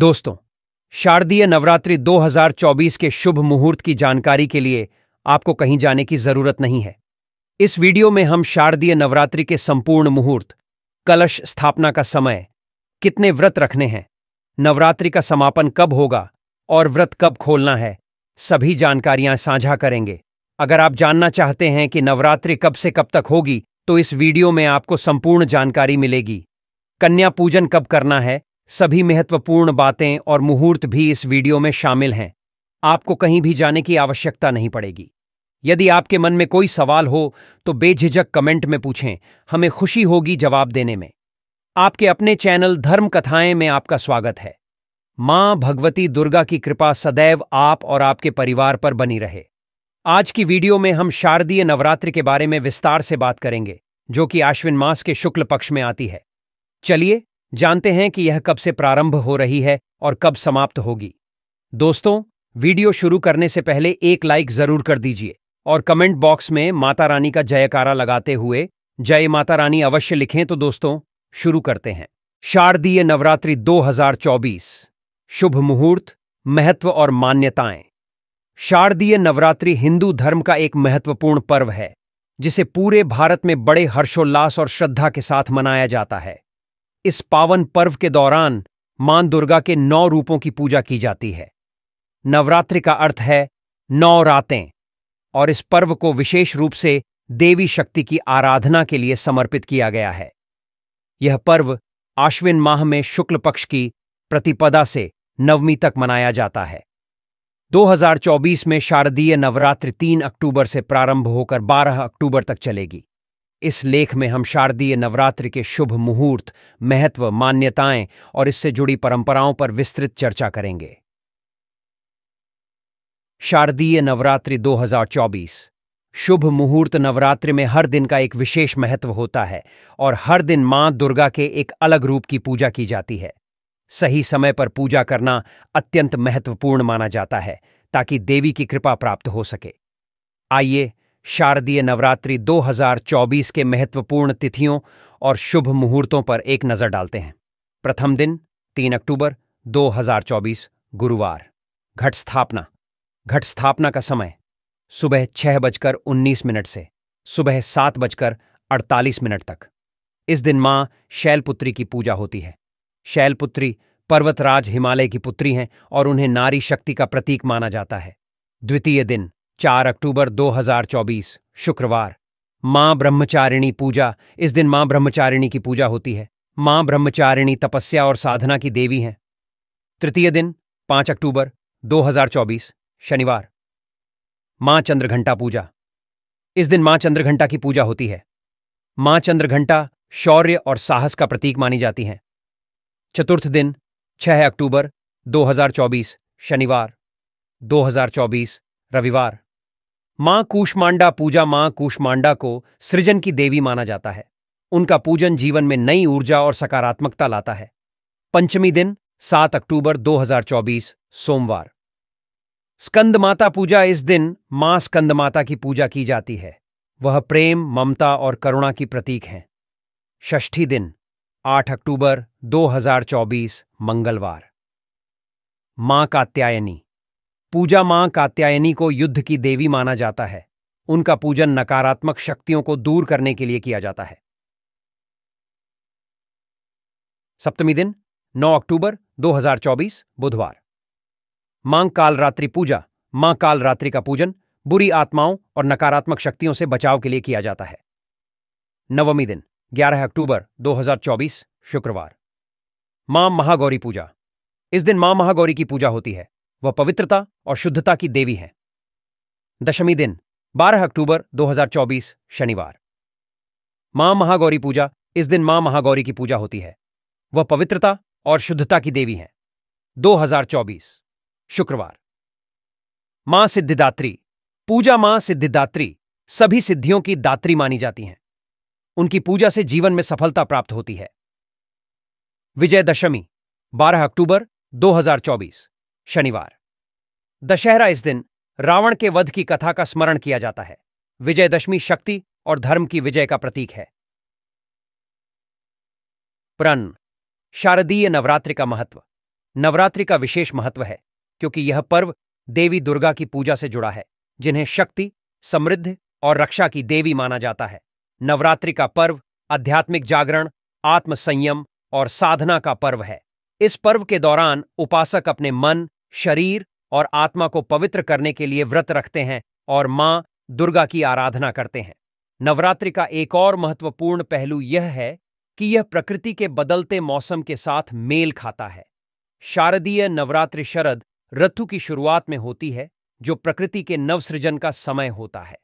दोस्तों शारदीय नवरात्रि 2024 के शुभ मुहूर्त की जानकारी के लिए आपको कहीं जाने की जरूरत नहीं है इस वीडियो में हम शारदीय नवरात्रि के संपूर्ण मुहूर्त कलश स्थापना का समय कितने व्रत रखने हैं नवरात्रि का समापन कब होगा और व्रत कब खोलना है सभी जानकारियां साझा करेंगे अगर आप जानना चाहते हैं कि नवरात्रि कब से कब तक होगी तो इस वीडियो में आपको संपूर्ण जानकारी मिलेगी कन्या पूजन कब करना है सभी महत्वपूर्ण बातें और मुहूर्त भी इस वीडियो में शामिल हैं आपको कहीं भी जाने की आवश्यकता नहीं पड़ेगी यदि आपके मन में कोई सवाल हो तो बेझिझक कमेंट में पूछें हमें खुशी होगी जवाब देने में आपके अपने चैनल धर्म कथाएं में आपका स्वागत है मां भगवती दुर्गा की कृपा सदैव आप और आपके परिवार पर बनी रहे आज की वीडियो में हम शारदीय नवरात्रि के बारे में विस्तार से बात करेंगे जो कि आश्विन मास के शुक्ल पक्ष में आती है चलिए जानते हैं कि यह कब से प्रारंभ हो रही है और कब समाप्त होगी दोस्तों वीडियो शुरू करने से पहले एक लाइक जरूर कर दीजिए और कमेंट बॉक्स में माता रानी का जयकारा लगाते हुए जय माता रानी अवश्य लिखें तो दोस्तों शुरू करते हैं शारदीय नवरात्रि 2024 शुभ मुहूर्त महत्व और मान्यताएं शारदीय नवरात्रि हिंदू धर्म का एक महत्वपूर्ण पर्व है जिसे पूरे भारत में बड़े हर्षोल्लास और श्रद्धा के साथ मनाया जाता है इस पावन पर्व के दौरान मां दुर्गा के नौ रूपों की पूजा की जाती है नवरात्रि का अर्थ है नौ रातें और इस पर्व को विशेष रूप से देवी शक्ति की आराधना के लिए समर्पित किया गया है यह पर्व आश्विन माह में शुक्ल पक्ष की प्रतिपदा से नवमी तक मनाया जाता है 2024 में शारदीय नवरात्रि 3 अक्टूबर से प्रारंभ होकर 12 अक्टूबर तक चलेगी इस लेख में हम शारदीय नवरात्रि के शुभ मुहूर्त महत्व मान्यताएं और इससे जुड़ी परंपराओं पर विस्तृत चर्चा करेंगे शारदीय नवरात्रि 2024 शुभ मुहूर्त नवरात्रि में हर दिन का एक विशेष महत्व होता है और हर दिन मां दुर्गा के एक अलग रूप की पूजा की जाती है सही समय पर पूजा करना अत्यंत महत्वपूर्ण माना जाता है ताकि देवी की कृपा प्राप्त हो सके आइए शारदीय नवरात्रि 2024 के महत्वपूर्ण तिथियों और शुभ मुहूर्तों पर एक नज़र डालते हैं प्रथम दिन 3 अक्टूबर 2024 गुरुवार घट स्थापना घट स्थापना का समय सुबह छह बजकर उन्नीस मिनट से सुबह सात बजकर अड़तालीस मिनट तक इस दिन मां शैलपुत्री की पूजा होती है शैलपुत्री पर्वतराज हिमालय की पुत्री हैं और उन्हें नारी शक्ति का प्रतीक माना जाता है द्वितीय दिन चार अक्टूबर 2024 शुक्रवार मां ब्रह्मचारिणी पूजा इस दिन मां ब्रह्मचारिणी की पूजा होती है मां ब्रह्मचारिणी तपस्या और साधना की देवी हैं तृतीय दिन पांच अक्टूबर 2024 शनिवार मां चंद्रघंटा पूजा इस दिन मां चंद्रघंटा की पूजा होती है मां चंद्रघंटा शौर्य और साहस का प्रतीक मानी जाती हैं चतुर्थ दिन 6 अक्टूबर 2024 शनिवार 2024 रविवार मां कूष्मांडा पूजा मां कूष्मांडा को सृजन की देवी माना जाता है उनका पूजन जीवन में नई ऊर्जा और सकारात्मकता लाता है पंचमी दिन 7 अक्टूबर 2024 सोमवार स्कंदमाता पूजा इस दिन मां स्कंदमाता की पूजा की जाती है वह प्रेम ममता और करुणा की प्रतीक हैं षष्ठी दिन 8 अक्टूबर 2024 मंगलवार मां कात्यायनी पूजा मां कात्यायनी को युद्ध की देवी माना जाता है उनका पूजन नकारात्मक शक्तियों को दूर करने के लिए किया जाता है सप्तमी दिन 9 अक्टूबर 2024 बुधवार मां कालरात्रि पूजा मां कालरात्रि का पूजन बुरी आत्माओं और नकारात्मक शक्तियों से बचाव के लिए किया जाता है नवमी दिन 11 अक्टूबर 2024 शुक्रवार मां महागौरी पूजा इस दिन मां महागौरी की पूजा होती है वह पवित्रता और शुद्धता की देवी हैं दशमी दिन 12 अक्टूबर 2024 शनिवार मां महागौरी पूजा इस दिन मां महागौरी की पूजा होती है वह पवित्रता और शुद्धता की देवी हैं 2024 शुक्रवार मां सिद्धिदात्री पूजा मां सिद्धिदात्री सभी सिद्धियों की दात्री मानी जाती हैं उनकी पूजा से जीवन में सफलता प्राप्त होती है विजयदशमी 12 अक्टूबर 2024 शनिवार दशहरा इस दिन रावण के वध की कथा का स्मरण किया जाता है विजयदशमी शक्ति और धर्म की विजय का प्रतीक है प्रन शारदीय नवरात्रि का महत्व नवरात्रि का विशेष महत्व है क्योंकि यह पर्व देवी दुर्गा की पूजा से जुड़ा है जिन्हें शक्ति समृद्ध और रक्षा की देवी माना जाता है नवरात्रि का पर्व आध्यात्मिक जागरण आत्मसंयम और साधना का पर्व है इस पर्व के दौरान उपासक अपने मन शरीर और आत्मा को पवित्र करने के लिए व्रत रखते हैं और मां दुर्गा की आराधना करते हैं नवरात्रि का एक और महत्वपूर्ण पहलू यह है कि यह प्रकृति के बदलते मौसम के साथ मेल खाता है शारदीय नवरात्रि शरद ऋतु की शुरुआत में होती है जो प्रकृति के नवसृजन का समय होता है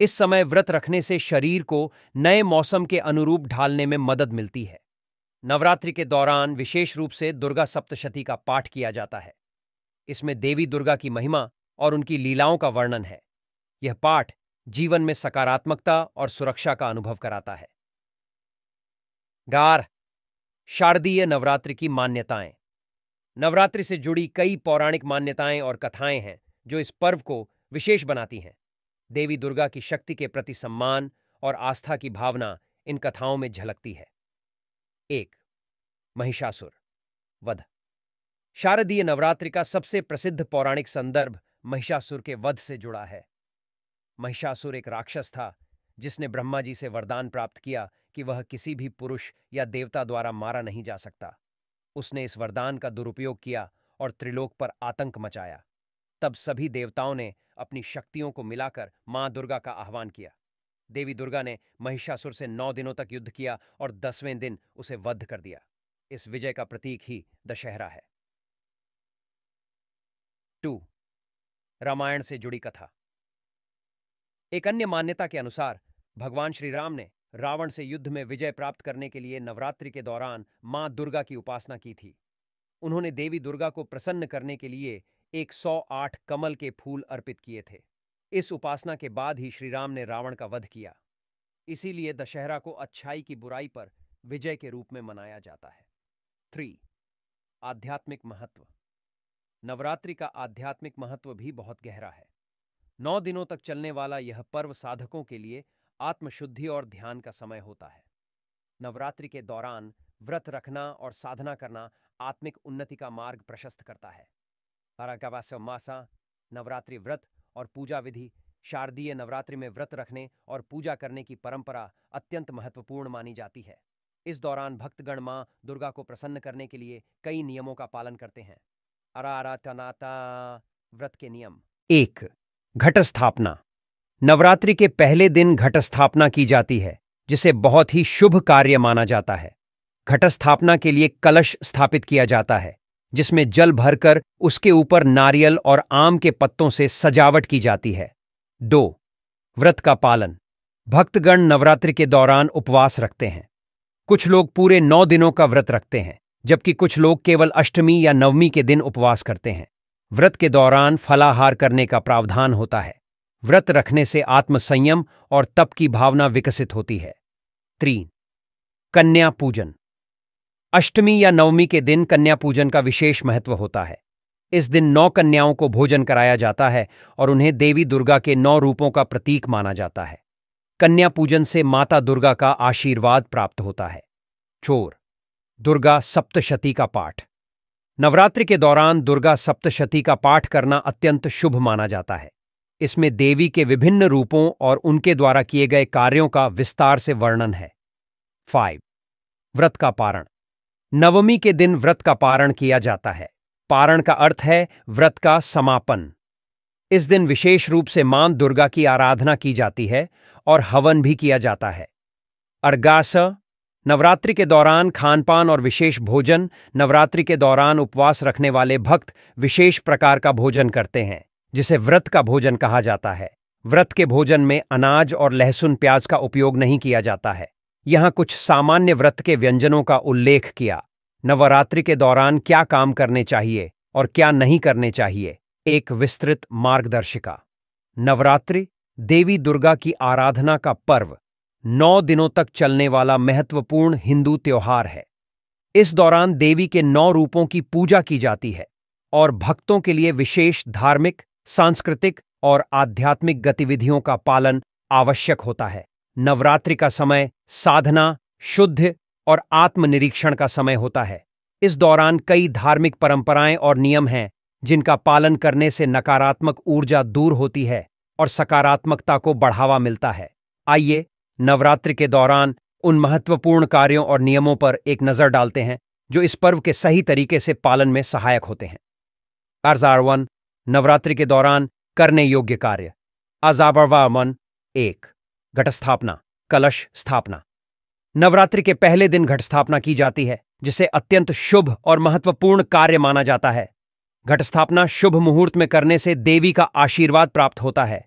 इस समय व्रत रखने से शरीर को नए मौसम के अनुरूप ढालने में मदद मिलती है नवरात्रि के दौरान विशेष रूप से दुर्गा सप्तशती का पाठ किया जाता है इसमें देवी दुर्गा की महिमा और उनकी लीलाओं का वर्णन है यह पाठ जीवन में सकारात्मकता और सुरक्षा का अनुभव कराता है गार शारदीय नवरात्रि की मान्यताएं नवरात्रि से जुड़ी कई पौराणिक मान्यताएं और कथाएं हैं जो इस पर्व को विशेष बनाती हैं देवी दुर्गा की शक्ति के प्रति सम्मान और आस्था की भावना इन कथाओं में झलकती है एक महिषासुर वध शारदीय नवरात्रि का सबसे प्रसिद्ध पौराणिक संदर्भ महिषासुर के वध से जुड़ा है महिषासुर एक राक्षस था जिसने ब्रह्मा जी से वरदान प्राप्त किया कि वह किसी भी पुरुष या देवता द्वारा मारा नहीं जा सकता उसने इस वरदान का दुरुपयोग किया और त्रिलोक पर आतंक मचाया तब सभी देवताओं ने अपनी शक्तियों को मिलाकर मां दुर्गा का आह्वान किया देवी दुर्गा ने महिषासुर से नौ दिनों तक युद्ध किया और दसवें दिन उसे वध कर दिया इस विजय का प्रतीक ही दशहरा है टू रामायण से जुड़ी कथा एक अन्य मान्यता के अनुसार भगवान श्री राम ने रावण से युद्ध में विजय प्राप्त करने के लिए नवरात्रि के दौरान मां दुर्गा की उपासना की थी उन्होंने देवी दुर्गा को प्रसन्न करने के लिए 108 कमल के फूल अर्पित किए थे इस उपासना के बाद ही श्रीराम ने रावण का वध किया इसीलिए दशहरा को अच्छाई की बुराई पर विजय के रूप में मनाया जाता है थ्री आध्यात्मिक महत्व नवरात्रि का आध्यात्मिक महत्व भी बहुत गहरा है नौ दिनों तक चलने वाला यह पर्व साधकों के लिए आत्मशुद्धि और ध्यान का समय होता है नवरात्रि के दौरान व्रत रखना और साधना करना आत्मिक उन्नति का मार्ग प्रशस्त करता है अराकावासव मासा नवरात्रि व्रत और पूजा विधि शारदीय नवरात्रि में व्रत रखने और पूजा करने की परंपरा अत्यंत महत्वपूर्ण मानी जाती है इस दौरान भक्तगण मां दुर्गा को प्रसन्न करने के लिए कई नियमों का पालन करते हैं अरारातनाता व्रत के नियम एक घट स्थापना नवरात्रि के पहले दिन घट स्थापना की जाती है जिसे बहुत ही शुभ कार्य माना जाता है घट स्थापना के लिए कलश स्थापित किया जाता है जिसमें जल भरकर उसके ऊपर नारियल और आम के पत्तों से सजावट की जाती है दो व्रत का पालन भक्तगण नवरात्रि के दौरान उपवास रखते हैं कुछ लोग पूरे नौ दिनों का व्रत रखते हैं जबकि कुछ लोग केवल अष्टमी या नवमी के दिन उपवास करते हैं व्रत के दौरान फलाहार करने का प्रावधान होता है व्रत रखने से आत्मसंयम और तप की भावना विकसित होती है त्रीन कन्या पूजन अष्टमी या नवमी के दिन कन्या पूजन का विशेष महत्व होता है इस दिन नौ कन्याओं को भोजन कराया जाता है और उन्हें देवी दुर्गा के नौ रूपों का प्रतीक माना जाता है कन्या पूजन से माता दुर्गा का आशीर्वाद प्राप्त होता है चोर दुर्गा सप्तशती का पाठ नवरात्रि के दौरान दुर्गा सप्तशती का पाठ करना अत्यंत शुभ माना जाता है इसमें देवी के विभिन्न रूपों और उनके द्वारा किए गए कार्यों का विस्तार से वर्णन है फाइव व्रत का पारण नवमी के दिन व्रत का पारण किया जाता है पारण का अर्थ है व्रत का समापन इस दिन विशेष रूप से मां दुर्गा की आराधना की जाती है और हवन भी किया जाता है अर्गास नवरात्रि के दौरान खानपान और विशेष भोजन नवरात्रि के दौरान उपवास रखने वाले भक्त विशेष प्रकार का भोजन करते हैं जिसे व्रत का भोजन कहा जाता है व्रत के भोजन में अनाज और लहसुन प्याज का उपयोग नहीं किया जाता है यहाँ कुछ सामान्य व्रत के व्यंजनों का उल्लेख किया नवरात्रि के दौरान क्या काम करने चाहिए और क्या नहीं करने चाहिए एक विस्तृत मार्गदर्शिका नवरात्रि देवी दुर्गा की आराधना का पर्व नौ दिनों तक चलने वाला महत्वपूर्ण हिंदू त्यौहार है इस दौरान देवी के नौ रूपों की पूजा की जाती है और भक्तों के लिए विशेष धार्मिक सांस्कृतिक और आध्यात्मिक गतिविधियों का पालन आवश्यक होता है नवरात्रि का समय साधना शुद्ध और आत्मनिरीक्षण का समय होता है इस दौरान कई धार्मिक परंपराएं और नियम हैं जिनका पालन करने से नकारात्मक ऊर्जा दूर होती है और सकारात्मकता को बढ़ावा मिलता है आइए नवरात्रि के दौरान उन महत्वपूर्ण कार्यों और नियमों पर एक नज़र डालते हैं जो इस पर्व के सही तरीके से पालन में सहायक होते हैं अर्जारवन नवरात्रि के दौरान करने योग्य कार्य अजाबरवामन एक घटस्थापना कलश स्थापना नवरात्रि के पहले दिन घटस्थापना की जाती है जिसे अत्यंत शुभ और महत्वपूर्ण कार्य माना जाता है घटस्थापना शुभ मुहूर्त में करने से देवी का आशीर्वाद प्राप्त होता है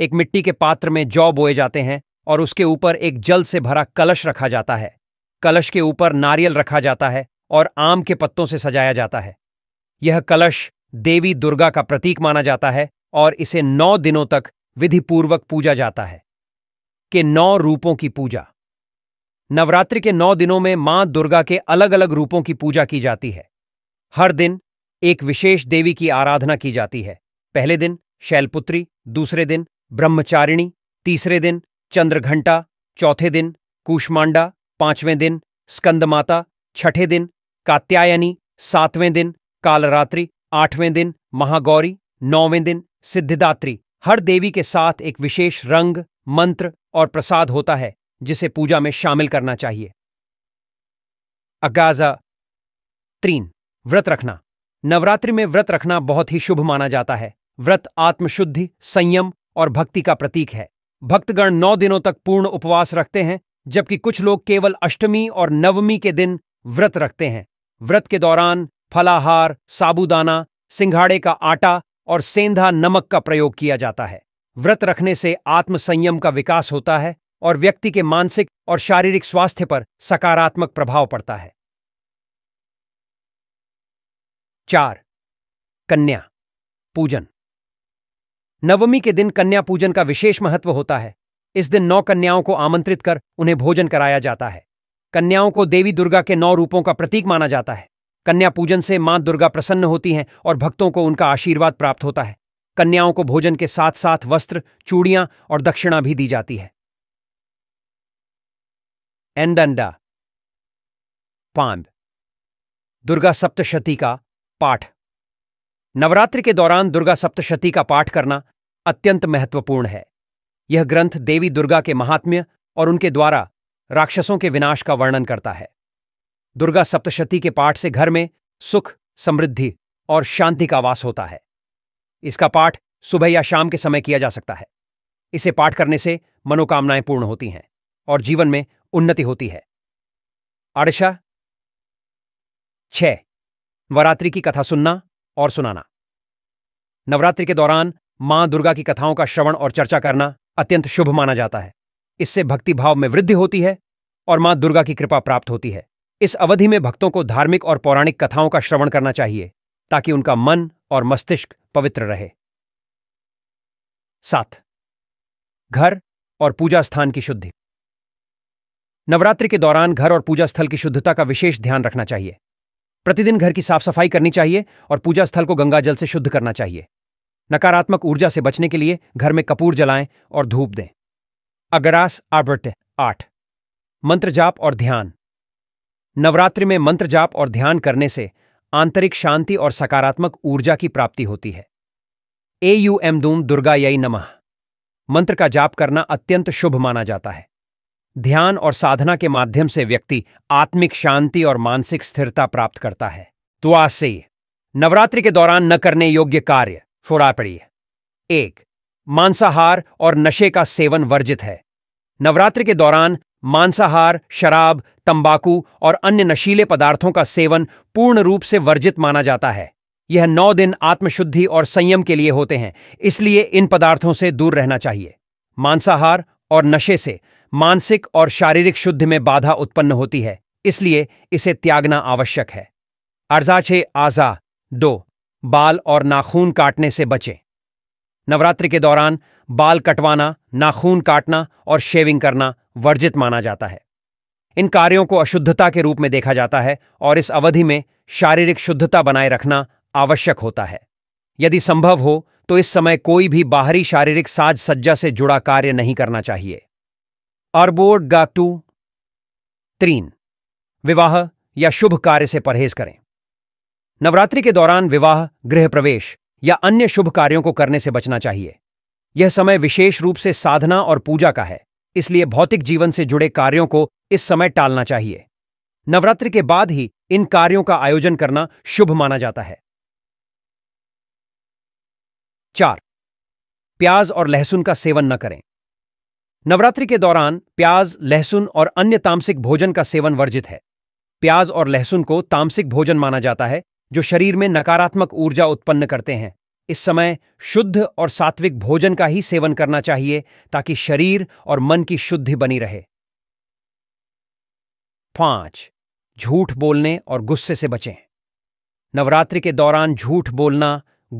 एक मिट्टी के पात्र में जौ बोए जाते हैं और उसके ऊपर एक जल से भरा कलश रखा जाता है कलश के ऊपर नारियल रखा जाता है और आम के पत्तों से सजाया जाता है यह कलश देवी दुर्गा का प्रतीक माना जाता है और इसे नौ दिनों तक विधिपूर्वक पूजा जाता है के नौ रूपों की पूजा नवरात्रि के नौ दिनों में मां दुर्गा के अलग अलग रूपों की पूजा की जाती है हर दिन एक विशेष देवी की आराधना की जाती है पहले दिन शैलपुत्री दूसरे दिन ब्रह्मचारिणी तीसरे दिन चंद्रघंटा चौथे दिन कुष्मांडा पांचवें दिन स्कंदमाता छठे दिन कात्यायनी सातवें दिन कालरात्रि आठवें दिन महागौरी नौवें दिन सिद्धिदात्री हर देवी के साथ एक विशेष रंग मंत्र और प्रसाद होता है जिसे पूजा में शामिल करना चाहिए अगाजा तीन व्रत रखना नवरात्रि में व्रत रखना बहुत ही शुभ माना जाता है व्रत आत्मशुद्धि संयम और भक्ति का प्रतीक है भक्तगण नौ दिनों तक पूर्ण उपवास रखते हैं जबकि कुछ लोग केवल अष्टमी और नवमी के दिन व्रत रखते हैं व्रत के दौरान फलाहार साबुदाना सिंघाड़े का आटा और सेंधा नमक का प्रयोग किया जाता है व्रत रखने से आत्मसंयम का विकास होता है और व्यक्ति के मानसिक और शारीरिक स्वास्थ्य पर सकारात्मक प्रभाव पड़ता है चार कन्या पूजन नवमी के दिन कन्या पूजन का विशेष महत्व होता है इस दिन नौ कन्याओं को आमंत्रित कर उन्हें भोजन कराया जाता है कन्याओं को देवी दुर्गा के नौ रूपों का प्रतीक माना जाता है कन्या पूजन से मां दुर्गा प्रसन्न होती हैं और भक्तों को उनका आशीर्वाद प्राप्त होता है कन्याओं को भोजन के साथ साथ वस्त्र चूड़ियां और दक्षिणा भी दी जाती है एंड पांड पांब दुर्गा सप्तशती का पाठ नवरात्रि के दौरान दुर्गा सप्तशती का पाठ करना अत्यंत महत्वपूर्ण है यह ग्रंथ देवी दुर्गा के महात्म्य और उनके द्वारा राक्षसों के विनाश का वर्णन करता है दुर्गा सप्तशती के पाठ से घर में सुख समृद्धि और शांति का वास होता है इसका पाठ सुबह या शाम के समय किया जा सकता है इसे पाठ करने से मनोकामनाएं पूर्ण होती हैं और जीवन में उन्नति होती है आड़शा छ वरात्रि की कथा सुनना और सुनाना नवरात्रि के दौरान मां दुर्गा की कथाओं का श्रवण और चर्चा करना अत्यंत शुभ माना जाता है इससे भक्ति भाव में वृद्धि होती है और मां दुर्गा की कृपा प्राप्त होती है इस अवधि में भक्तों को धार्मिक और पौराणिक कथाओं का श्रवण करना चाहिए ताकि उनका मन और मस्तिष्क पवित्र रहे सात घर और पूजा स्थान की शुद्धि नवरात्रि के दौरान घर और पूजा स्थल की शुद्धता का विशेष ध्यान रखना चाहिए प्रतिदिन घर की साफ सफाई करनी चाहिए और पूजा स्थल को गंगा जल से शुद्ध करना चाहिए नकारात्मक ऊर्जा से बचने के लिए घर में कपूर जलाएं और धूप दें अगरास आबर्ट आठ मंत्र जाप और ध्यान नवरात्रि में मंत्र जाप और ध्यान करने से आंतरिक शांति और सकारात्मक ऊर्जा की प्राप्ति होती है ए यू एम दूम दुर्गा यई नमः मंत्र का जाप करना अत्यंत शुभ माना जाता है ध्यान और साधना के माध्यम से व्यक्ति आत्मिक शांति और मानसिक स्थिरता प्राप्त करता है आज से नवरात्रि के दौरान न करने योग्य कार्य छोड़ा पड़िए एक मांसाहार और नशे का सेवन वर्जित है नवरात्र के दौरान मांसाहार शराब तंबाकू और अन्य नशीले पदार्थों का सेवन पूर्ण रूप से वर्जित माना जाता है यह नौ दिन आत्मशुद्धि और संयम के लिए होते हैं इसलिए इन पदार्थों से दूर रहना चाहिए मांसाहार और नशे से मानसिक और शारीरिक शुद्ध में बाधा उत्पन्न होती है इसलिए इसे त्यागना आवश्यक है अर्जाचे आजा दो बाल और नाखून काटने से बचें नवरात्रि के दौरान बाल कटवाना नाखून काटना और शेविंग करना वर्जित माना जाता है इन कार्यों को अशुद्धता के रूप में देखा जाता है और इस अवधि में शारीरिक शुद्धता बनाए रखना आवश्यक होता है यदि संभव हो तो इस समय कोई भी बाहरी शारीरिक साज सज्जा से जुड़ा कार्य नहीं करना चाहिए अरबोर्ड गाटू त्रीन विवाह या शुभ कार्य से परहेज करें नवरात्रि के दौरान विवाह गृह प्रवेश या अन्य शुभ कार्यों को करने से बचना चाहिए यह समय विशेष रूप से साधना और पूजा का है इसलिए भौतिक जीवन से जुड़े कार्यों को इस समय टालना चाहिए नवरात्रि के बाद ही इन कार्यों का आयोजन करना शुभ माना जाता है चार प्याज और लहसुन का सेवन न करें नवरात्रि के दौरान प्याज लहसुन और अन्य तामसिक भोजन का सेवन वर्जित है प्याज और लहसुन को तामसिक भोजन माना जाता है जो शरीर में नकारात्मक ऊर्जा उत्पन्न करते हैं इस समय शुद्ध और सात्विक भोजन का ही सेवन करना चाहिए ताकि शरीर और मन की शुद्धि बनी रहे पांच झूठ बोलने और गुस्से से बचें नवरात्रि के दौरान झूठ बोलना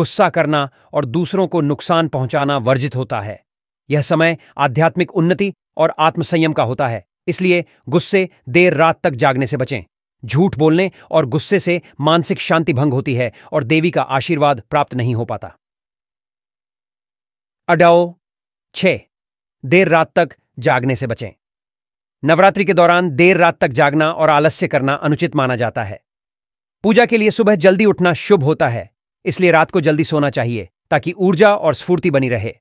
गुस्सा करना और दूसरों को नुकसान पहुंचाना वर्जित होता है यह समय आध्यात्मिक उन्नति और आत्मसंयम का होता है इसलिए गुस्से देर रात तक जागने से बचें झूठ बोलने और गुस्से से मानसिक शांति भंग होती है और देवी का आशीर्वाद प्राप्त नहीं हो पाता अडाओ छ देर रात तक जागने से बचें नवरात्रि के दौरान देर रात तक जागना और आलस्य करना अनुचित माना जाता है पूजा के लिए सुबह जल्दी उठना शुभ होता है इसलिए रात को जल्दी सोना चाहिए ताकि ऊर्जा और स्फूर्ति बनी रहे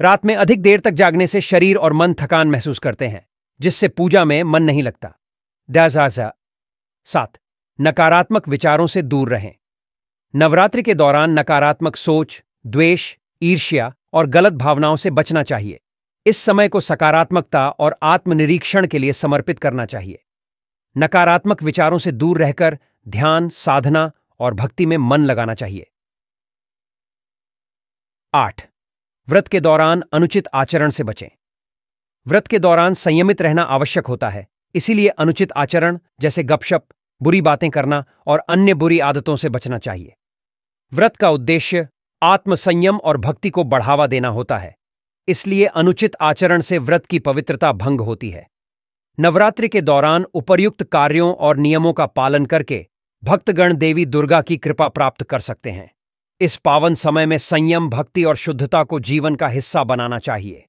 रात में अधिक देर तक जागने से शरीर और मन थकान महसूस करते हैं जिससे पूजा में मन नहीं लगता डाजाजा सात नकारात्मक विचारों से दूर रहें नवरात्रि के दौरान नकारात्मक सोच द्वेष ईर्ष्या और गलत भावनाओं से बचना चाहिए इस समय को सकारात्मकता और आत्मनिरीक्षण के लिए समर्पित करना चाहिए नकारात्मक विचारों से दूर रहकर ध्यान साधना और भक्ति में मन लगाना चाहिए आठ व्रत के दौरान अनुचित आचरण से बचें व्रत के दौरान संयमित रहना आवश्यक होता है इसीलिए अनुचित आचरण जैसे गपशप बुरी बातें करना और अन्य बुरी आदतों से बचना चाहिए व्रत का उद्देश्य आत्मसंयम और भक्ति को बढ़ावा देना होता है इसलिए अनुचित आचरण से व्रत की पवित्रता भंग होती है नवरात्रि के दौरान उपर्युक्त कार्यों और नियमों का पालन करके भक्तगण देवी दुर्गा की कृपा प्राप्त कर सकते हैं इस पावन समय में संयम भक्ति और शुद्धता को जीवन का हिस्सा बनाना चाहिए